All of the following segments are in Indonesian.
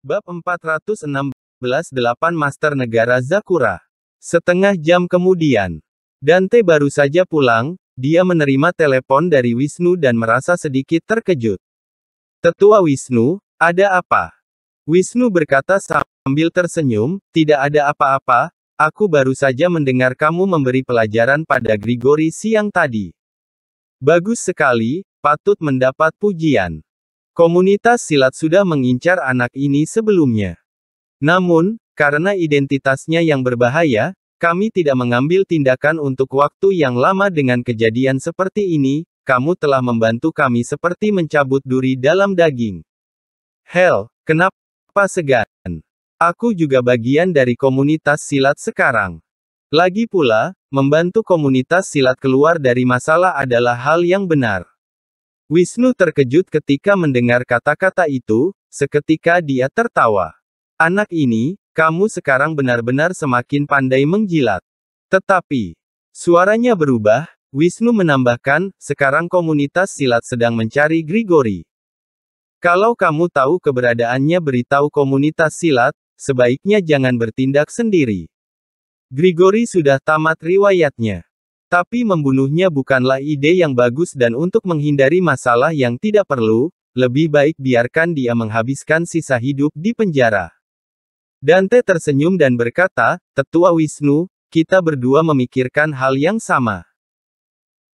Bab 416 8 Master Negara Zakura. Setengah jam kemudian, Dante baru saja pulang, dia menerima telepon dari Wisnu dan merasa sedikit terkejut. Tetua Wisnu, ada apa? Wisnu berkata sambil tersenyum, tidak ada apa-apa, aku baru saja mendengar kamu memberi pelajaran pada Grigori siang tadi. Bagus sekali, patut mendapat pujian. Komunitas silat sudah mengincar anak ini sebelumnya. Namun, karena identitasnya yang berbahaya, kami tidak mengambil tindakan untuk waktu yang lama dengan kejadian seperti ini, kamu telah membantu kami seperti mencabut duri dalam daging. Hell, kenapa segan? Aku juga bagian dari komunitas silat sekarang. Lagi pula, membantu komunitas silat keluar dari masalah adalah hal yang benar. Wisnu terkejut ketika mendengar kata-kata itu, seketika dia tertawa. Anak ini, kamu sekarang benar-benar semakin pandai menjilat. Tetapi, suaranya berubah, Wisnu menambahkan, sekarang komunitas silat sedang mencari Grigori. Kalau kamu tahu keberadaannya beritahu komunitas silat, sebaiknya jangan bertindak sendiri. Grigori sudah tamat riwayatnya. Tapi membunuhnya bukanlah ide yang bagus dan untuk menghindari masalah yang tidak perlu, lebih baik biarkan dia menghabiskan sisa hidup di penjara. Dante tersenyum dan berkata, Tetua Wisnu, kita berdua memikirkan hal yang sama.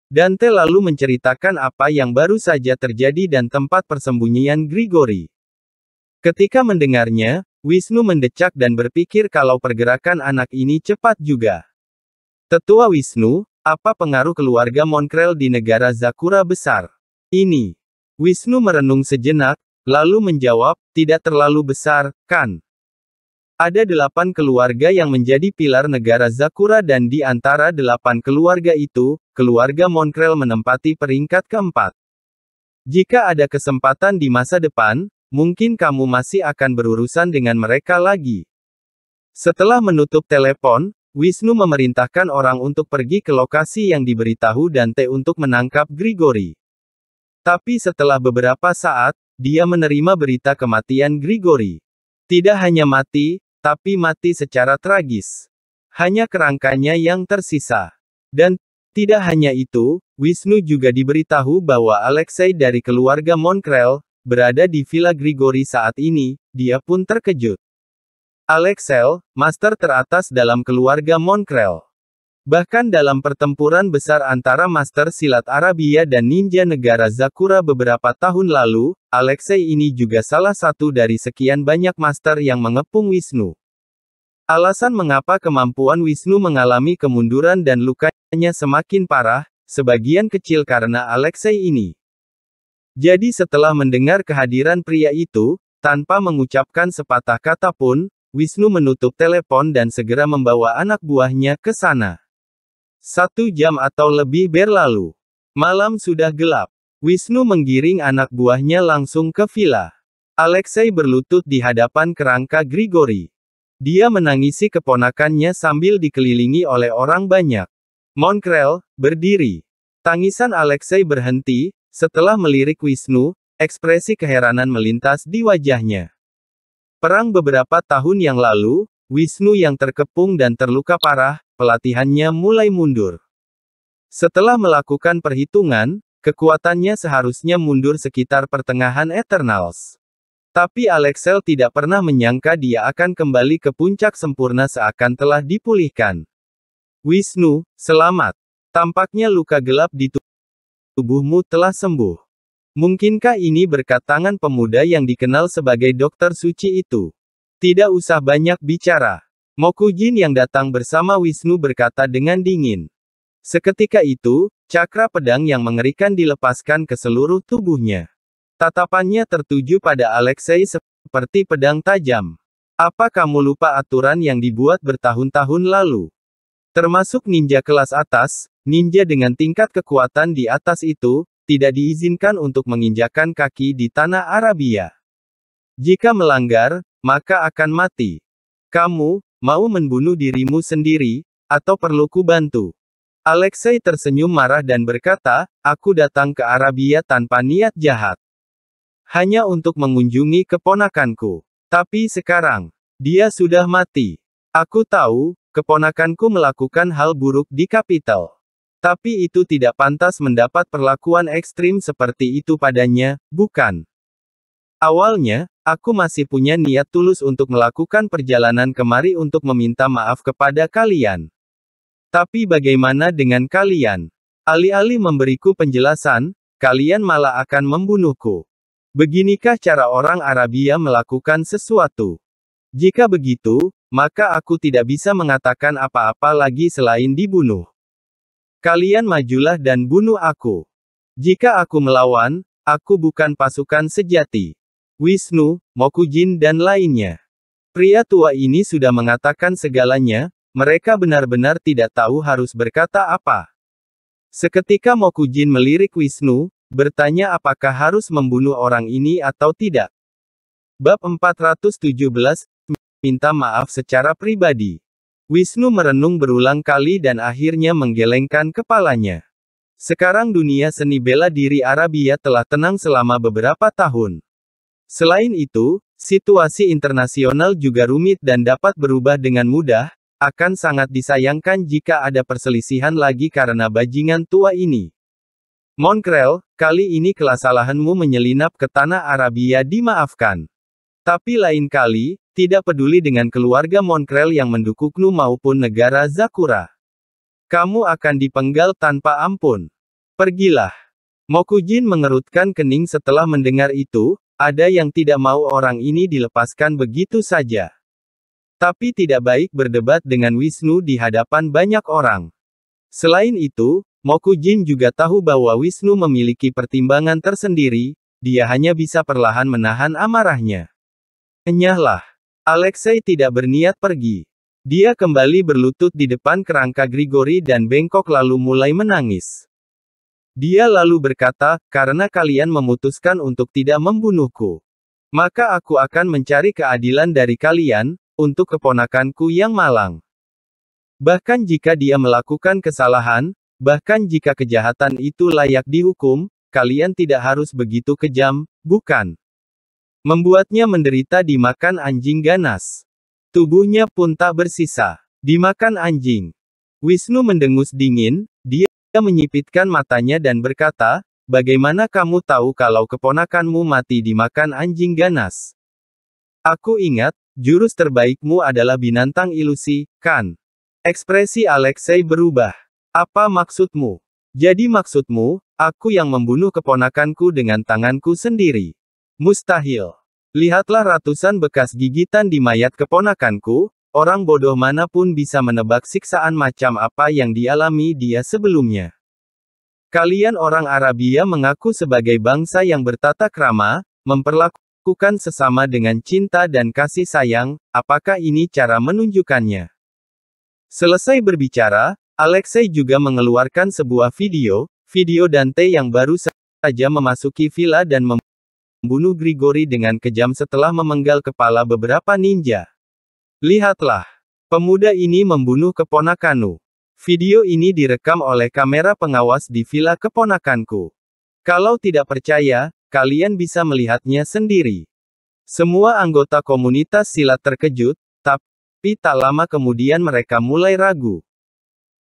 Dante lalu menceritakan apa yang baru saja terjadi dan tempat persembunyian Grigori. Ketika mendengarnya, Wisnu mendecak dan berpikir kalau pergerakan anak ini cepat juga. Tetua Wisnu, apa pengaruh keluarga Monkrel di negara Zakura besar? Ini. Wisnu merenung sejenak, lalu menjawab, tidak terlalu besar, kan? Ada delapan keluarga yang menjadi pilar negara Zakura dan di antara delapan keluarga itu, keluarga Monkrel menempati peringkat keempat. Jika ada kesempatan di masa depan, mungkin kamu masih akan berurusan dengan mereka lagi. Setelah menutup telepon, Wisnu memerintahkan orang untuk pergi ke lokasi yang diberitahu Dante untuk menangkap Grigori. Tapi setelah beberapa saat, dia menerima berita kematian Grigori. Tidak hanya mati, tapi mati secara tragis. Hanya kerangkanya yang tersisa. Dan, tidak hanya itu, Wisnu juga diberitahu bahwa Alexei dari keluarga Monkrel, berada di Villa Grigori saat ini, dia pun terkejut. Alexel, master teratas dalam keluarga Monkrel. Bahkan dalam pertempuran besar antara master silat Arabia dan ninja negara Zakura beberapa tahun lalu, Alexei ini juga salah satu dari sekian banyak master yang mengepung Wisnu. Alasan mengapa kemampuan Wisnu mengalami kemunduran dan lukanya semakin parah, sebagian kecil karena Alexei ini. Jadi setelah mendengar kehadiran pria itu, tanpa mengucapkan sepatah kata pun, Wisnu menutup telepon dan segera membawa anak buahnya ke sana. Satu jam atau lebih berlalu. Malam sudah gelap. Wisnu menggiring anak buahnya langsung ke villa. Alexei berlutut di hadapan kerangka Grigori. Dia menangisi keponakannya sambil dikelilingi oleh orang banyak. Monkrel, berdiri. Tangisan Alexei berhenti, setelah melirik Wisnu, ekspresi keheranan melintas di wajahnya. Perang beberapa tahun yang lalu, Wisnu yang terkepung dan terluka parah, pelatihannya mulai mundur. Setelah melakukan perhitungan, kekuatannya seharusnya mundur sekitar pertengahan Eternals. Tapi Alexel tidak pernah menyangka dia akan kembali ke puncak sempurna seakan telah dipulihkan. Wisnu, selamat. Tampaknya luka gelap di tubuhmu telah sembuh. Mungkinkah ini berkat tangan pemuda yang dikenal sebagai dokter suci itu? Tidak usah banyak bicara. Mokujin yang datang bersama Wisnu berkata dengan dingin. Seketika itu, cakra pedang yang mengerikan dilepaskan ke seluruh tubuhnya. Tatapannya tertuju pada Alexei seperti pedang tajam. Apa kamu lupa aturan yang dibuat bertahun-tahun lalu? Termasuk ninja kelas atas, ninja dengan tingkat kekuatan di atas itu, tidak diizinkan untuk menginjakan kaki di tanah Arabia. Jika melanggar, maka akan mati. Kamu, mau membunuh dirimu sendiri, atau perlu ku bantu? Alexei tersenyum marah dan berkata, aku datang ke Arabia tanpa niat jahat. Hanya untuk mengunjungi keponakanku. Tapi sekarang, dia sudah mati. Aku tahu, keponakanku melakukan hal buruk di kapital. Tapi itu tidak pantas mendapat perlakuan ekstrim seperti itu padanya, bukan? Awalnya, aku masih punya niat tulus untuk melakukan perjalanan kemari untuk meminta maaf kepada kalian. Tapi bagaimana dengan kalian? Alih-alih memberiku penjelasan, kalian malah akan membunuhku. Beginikah cara orang Arabia melakukan sesuatu? Jika begitu, maka aku tidak bisa mengatakan apa-apa lagi selain dibunuh. Kalian majulah dan bunuh aku. Jika aku melawan, aku bukan pasukan sejati. Wisnu, Mokujin dan lainnya. Pria tua ini sudah mengatakan segalanya, mereka benar-benar tidak tahu harus berkata apa. Seketika Mokujin melirik Wisnu, bertanya apakah harus membunuh orang ini atau tidak. Bab 417, minta maaf secara pribadi. Wisnu merenung berulang kali dan akhirnya menggelengkan kepalanya. Sekarang dunia seni bela diri Arabia telah tenang selama beberapa tahun. Selain itu, situasi internasional juga rumit dan dapat berubah dengan mudah, akan sangat disayangkan jika ada perselisihan lagi karena bajingan tua ini. Monkrel, kali ini kelasalahanmu menyelinap ke tanah Arabia dimaafkan. Tapi lain kali, tidak peduli dengan keluarga Monkrel yang mendukungmu maupun negara Zakura. Kamu akan dipenggal tanpa ampun. Pergilah. Mokujin mengerutkan kening setelah mendengar itu, ada yang tidak mau orang ini dilepaskan begitu saja. Tapi tidak baik berdebat dengan Wisnu di hadapan banyak orang. Selain itu, Mokujin juga tahu bahwa Wisnu memiliki pertimbangan tersendiri, dia hanya bisa perlahan menahan amarahnya. Enyahlah. Alexei tidak berniat pergi. Dia kembali berlutut di depan kerangka Grigori dan bengkok lalu mulai menangis. Dia lalu berkata, karena kalian memutuskan untuk tidak membunuhku. Maka aku akan mencari keadilan dari kalian, untuk keponakanku yang malang. Bahkan jika dia melakukan kesalahan, bahkan jika kejahatan itu layak dihukum, kalian tidak harus begitu kejam, bukan? Membuatnya menderita dimakan anjing ganas. Tubuhnya pun tak bersisa. Dimakan anjing. Wisnu mendengus dingin, dia menyipitkan matanya dan berkata, Bagaimana kamu tahu kalau keponakanmu mati dimakan anjing ganas? Aku ingat, jurus terbaikmu adalah binatang ilusi, kan? Ekspresi Alexei berubah. Apa maksudmu? Jadi maksudmu, aku yang membunuh keponakanku dengan tanganku sendiri. Mustahil. Lihatlah ratusan bekas gigitan di mayat keponakanku, orang bodoh manapun bisa menebak siksaan macam apa yang dialami dia sebelumnya. Kalian orang Arabia mengaku sebagai bangsa yang bertata krama, memperlakukan sesama dengan cinta dan kasih sayang, apakah ini cara menunjukkannya? Selesai berbicara, Alexei juga mengeluarkan sebuah video, video Dante yang baru saja memasuki villa dan mem Membunuh Grigori dengan kejam setelah memenggal kepala beberapa ninja. Lihatlah, pemuda ini membunuh keponakanmu. Video ini direkam oleh kamera pengawas di villa keponakanku. Kalau tidak percaya, kalian bisa melihatnya sendiri. Semua anggota komunitas silat terkejut, tapi tak lama kemudian mereka mulai ragu.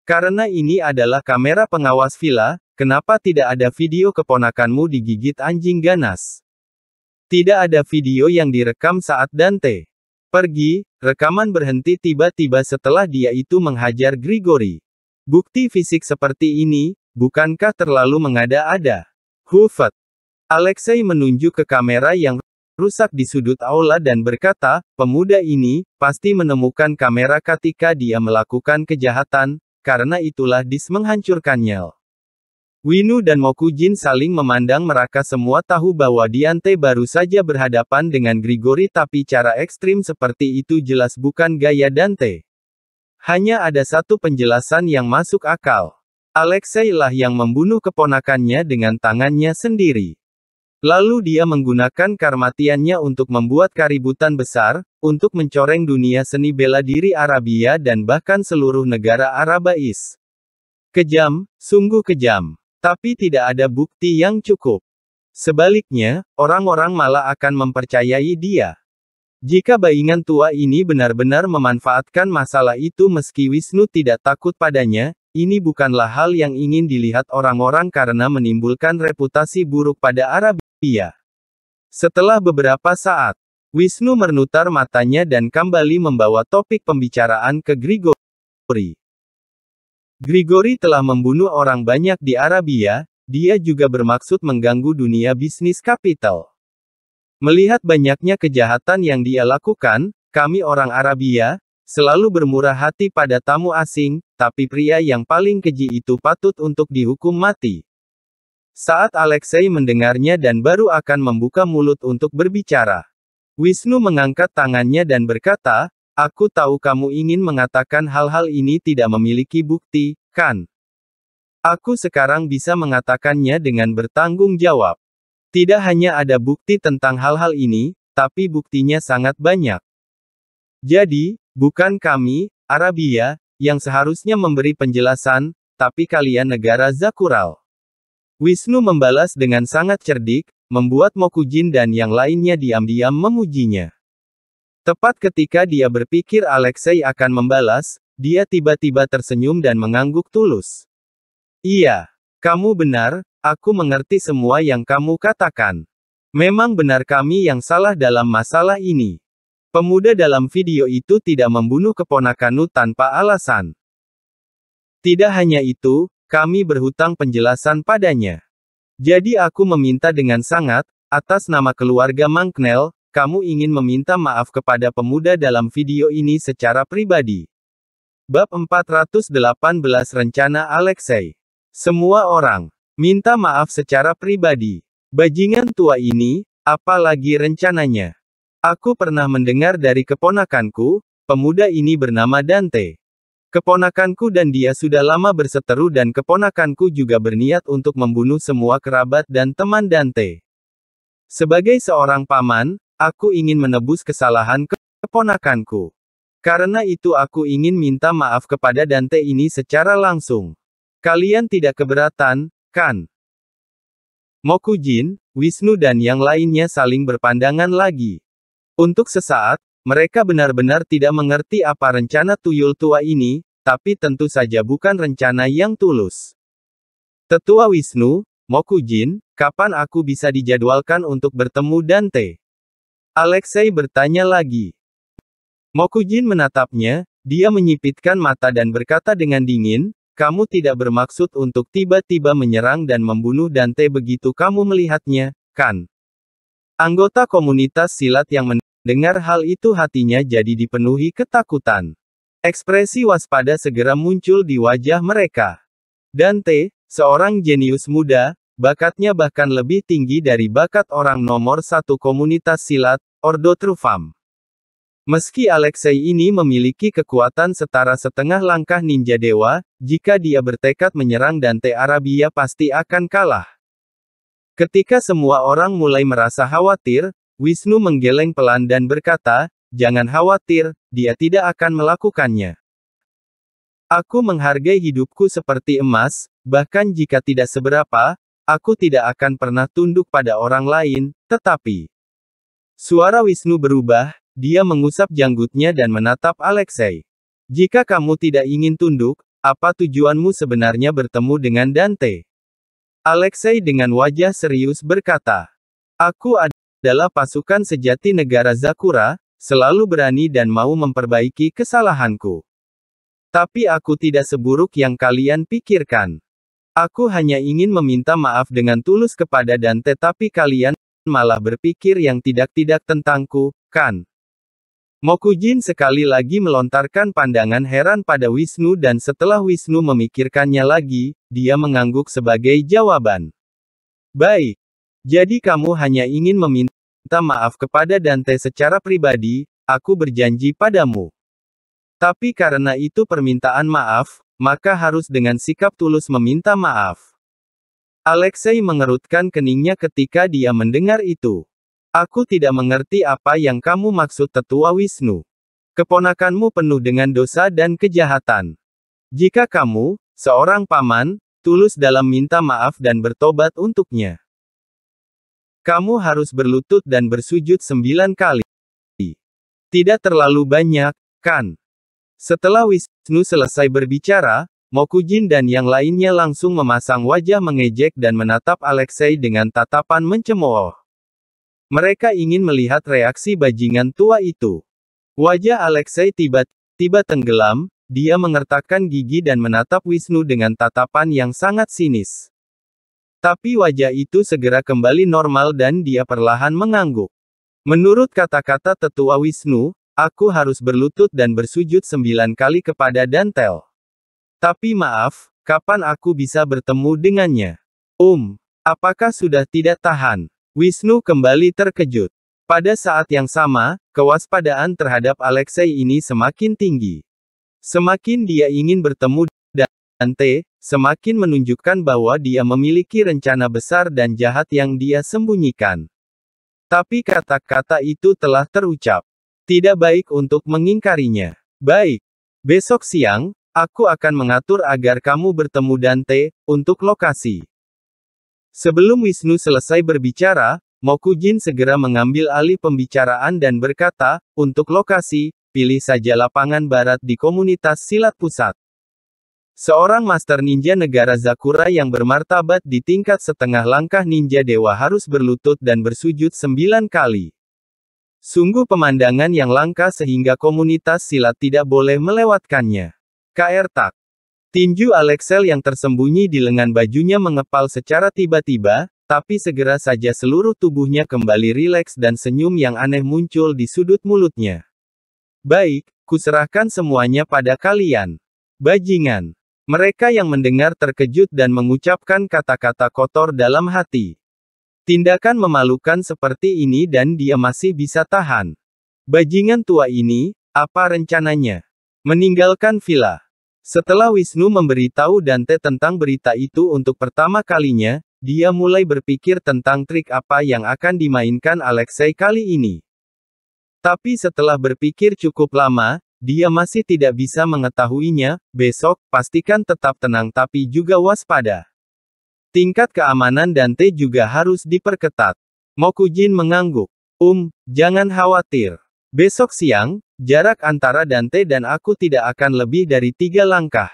Karena ini adalah kamera pengawas villa, kenapa tidak ada video keponakanmu digigit anjing ganas? Tidak ada video yang direkam saat Dante pergi, rekaman berhenti tiba-tiba setelah dia itu menghajar Grigori. Bukti fisik seperti ini, bukankah terlalu mengada-ada? Hufat. Alexei menunjuk ke kamera yang rusak di sudut aula dan berkata, pemuda ini, pasti menemukan kamera ketika dia melakukan kejahatan, karena itulah Dis menghancurkannya. Winu dan Mokujin saling memandang mereka semua tahu bahwa Diante baru saja berhadapan dengan Grigori tapi cara ekstrim seperti itu jelas bukan gaya Dante. Hanya ada satu penjelasan yang masuk akal. Alexei lah yang membunuh keponakannya dengan tangannya sendiri. Lalu dia menggunakan karmatiannya untuk membuat keributan besar, untuk mencoreng dunia seni bela diri Arabia dan bahkan seluruh negara Arabais. Kejam, sungguh kejam. Tapi tidak ada bukti yang cukup. Sebaliknya, orang-orang malah akan mempercayai dia. Jika bayangan tua ini benar-benar memanfaatkan masalah itu meski Wisnu tidak takut padanya, ini bukanlah hal yang ingin dilihat orang-orang karena menimbulkan reputasi buruk pada Arabia. Setelah beberapa saat, Wisnu menutar matanya dan kembali membawa topik pembicaraan ke Grigori. Grigori telah membunuh orang banyak di Arabia, dia juga bermaksud mengganggu dunia bisnis kapital. Melihat banyaknya kejahatan yang dia lakukan, kami orang Arabia, selalu bermurah hati pada tamu asing, tapi pria yang paling keji itu patut untuk dihukum mati. Saat Alexei mendengarnya dan baru akan membuka mulut untuk berbicara, Wisnu mengangkat tangannya dan berkata, Aku tahu kamu ingin mengatakan hal-hal ini tidak memiliki bukti, kan? Aku sekarang bisa mengatakannya dengan bertanggung jawab. Tidak hanya ada bukti tentang hal-hal ini, tapi buktinya sangat banyak. Jadi, bukan kami, Arabia, yang seharusnya memberi penjelasan, tapi kalian negara Zakural. Wisnu membalas dengan sangat cerdik, membuat Mokujin dan yang lainnya diam-diam memujinya. Tepat ketika dia berpikir Alexei akan membalas, dia tiba-tiba tersenyum dan mengangguk tulus. Iya, kamu benar, aku mengerti semua yang kamu katakan. Memang benar kami yang salah dalam masalah ini. Pemuda dalam video itu tidak membunuh keponakanmu tanpa alasan. Tidak hanya itu, kami berhutang penjelasan padanya. Jadi aku meminta dengan sangat, atas nama keluarga Mangknel, kamu ingin meminta maaf kepada pemuda dalam video ini secara pribadi. Bab 418 Rencana Alexei. Semua orang minta maaf secara pribadi. Bajingan tua ini, apalagi rencananya. Aku pernah mendengar dari keponakanku, pemuda ini bernama Dante. Keponakanku dan dia sudah lama berseteru dan keponakanku juga berniat untuk membunuh semua kerabat dan teman Dante. Sebagai seorang paman, Aku ingin menebus kesalahan keponakanku. Karena itu aku ingin minta maaf kepada Dante ini secara langsung. Kalian tidak keberatan, kan? Mokujin, Wisnu dan yang lainnya saling berpandangan lagi. Untuk sesaat, mereka benar-benar tidak mengerti apa rencana tuyul tua ini, tapi tentu saja bukan rencana yang tulus. Tetua Wisnu, Mokujin, kapan aku bisa dijadwalkan untuk bertemu Dante? Alexei bertanya lagi. Mokujin menatapnya, dia menyipitkan mata dan berkata dengan dingin, kamu tidak bermaksud untuk tiba-tiba menyerang dan membunuh Dante begitu kamu melihatnya, kan? Anggota komunitas silat yang mendengar hal itu hatinya jadi dipenuhi ketakutan. Ekspresi waspada segera muncul di wajah mereka. Dante, seorang jenius muda, Bakatnya bahkan lebih tinggi dari bakat orang nomor satu komunitas silat, Ordo Trufam. Meski Alexei ini memiliki kekuatan setara setengah langkah ninja dewa, jika dia bertekad menyerang Dante Arabia pasti akan kalah. Ketika semua orang mulai merasa khawatir, Wisnu menggeleng pelan dan berkata, Jangan khawatir, dia tidak akan melakukannya. Aku menghargai hidupku seperti emas, bahkan jika tidak seberapa, Aku tidak akan pernah tunduk pada orang lain, tetapi... Suara Wisnu berubah, dia mengusap janggutnya dan menatap Alexei. Jika kamu tidak ingin tunduk, apa tujuanmu sebenarnya bertemu dengan Dante? Alexei dengan wajah serius berkata, Aku adalah pasukan sejati negara Zakura, selalu berani dan mau memperbaiki kesalahanku. Tapi aku tidak seburuk yang kalian pikirkan. Aku hanya ingin meminta maaf dengan tulus kepada Dante, tapi kalian malah berpikir yang tidak-tidak tentangku, kan? Mokujin sekali lagi melontarkan pandangan heran pada Wisnu dan setelah Wisnu memikirkannya lagi, dia mengangguk sebagai jawaban. Baik. Jadi kamu hanya ingin meminta maaf kepada Dante secara pribadi, aku berjanji padamu. Tapi karena itu permintaan maaf, maka harus dengan sikap tulus meminta maaf. Alexei mengerutkan keningnya ketika dia mendengar itu. Aku tidak mengerti apa yang kamu maksud tetua Wisnu. Keponakanmu penuh dengan dosa dan kejahatan. Jika kamu, seorang paman, tulus dalam minta maaf dan bertobat untuknya. Kamu harus berlutut dan bersujud sembilan kali. Tidak terlalu banyak, kan? Setelah Wisnu selesai berbicara, Mokujin dan yang lainnya langsung memasang wajah mengejek dan menatap Alexei dengan tatapan mencemooh. Mereka ingin melihat reaksi bajingan tua itu. Wajah Alexei tiba-tiba tenggelam, dia mengertakkan gigi dan menatap Wisnu dengan tatapan yang sangat sinis. Tapi wajah itu segera kembali normal dan dia perlahan mengangguk. Menurut kata-kata tetua Wisnu, Aku harus berlutut dan bersujud sembilan kali kepada Dantel. Tapi maaf, kapan aku bisa bertemu dengannya? Um, apakah sudah tidak tahan? Wisnu kembali terkejut. Pada saat yang sama, kewaspadaan terhadap Alexei ini semakin tinggi. Semakin dia ingin bertemu Dante, semakin menunjukkan bahwa dia memiliki rencana besar dan jahat yang dia sembunyikan. Tapi kata-kata itu telah terucap. Tidak baik untuk mengingkarinya. Baik. Besok siang, aku akan mengatur agar kamu bertemu Dante, untuk lokasi. Sebelum Wisnu selesai berbicara, Mokujin segera mengambil alih pembicaraan dan berkata, untuk lokasi, pilih saja lapangan barat di komunitas silat pusat. Seorang master ninja negara Zakura yang bermartabat di tingkat setengah langkah ninja dewa harus berlutut dan bersujud sembilan kali. Sungguh pemandangan yang langka sehingga komunitas silat tidak boleh melewatkannya. KR Tak. Tinju Alexel yang tersembunyi di lengan bajunya mengepal secara tiba-tiba, tapi segera saja seluruh tubuhnya kembali rileks dan senyum yang aneh muncul di sudut mulutnya. Baik, kuserahkan semuanya pada kalian. Bajingan. Mereka yang mendengar terkejut dan mengucapkan kata-kata kotor dalam hati. Tindakan memalukan seperti ini dan dia masih bisa tahan. Bajingan tua ini, apa rencananya? Meninggalkan villa. Setelah Wisnu memberitahu Dante tentang berita itu untuk pertama kalinya, dia mulai berpikir tentang trik apa yang akan dimainkan Alexei kali ini. Tapi setelah berpikir cukup lama, dia masih tidak bisa mengetahuinya, besok, pastikan tetap tenang tapi juga waspada. Tingkat keamanan Dante juga harus diperketat. Mokujin mengangguk. Um, jangan khawatir. Besok siang, jarak antara Dante dan aku tidak akan lebih dari tiga langkah.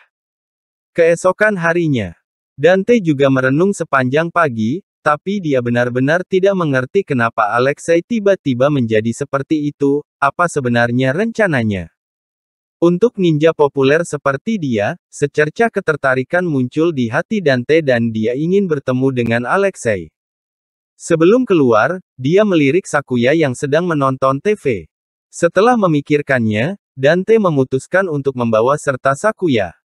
Keesokan harinya, Dante juga merenung sepanjang pagi, tapi dia benar-benar tidak mengerti kenapa Alexei tiba-tiba menjadi seperti itu, apa sebenarnya rencananya. Untuk ninja populer seperti dia, secerca ketertarikan muncul di hati Dante dan dia ingin bertemu dengan Alexei. Sebelum keluar, dia melirik Sakuya yang sedang menonton TV. Setelah memikirkannya, Dante memutuskan untuk membawa serta Sakuya.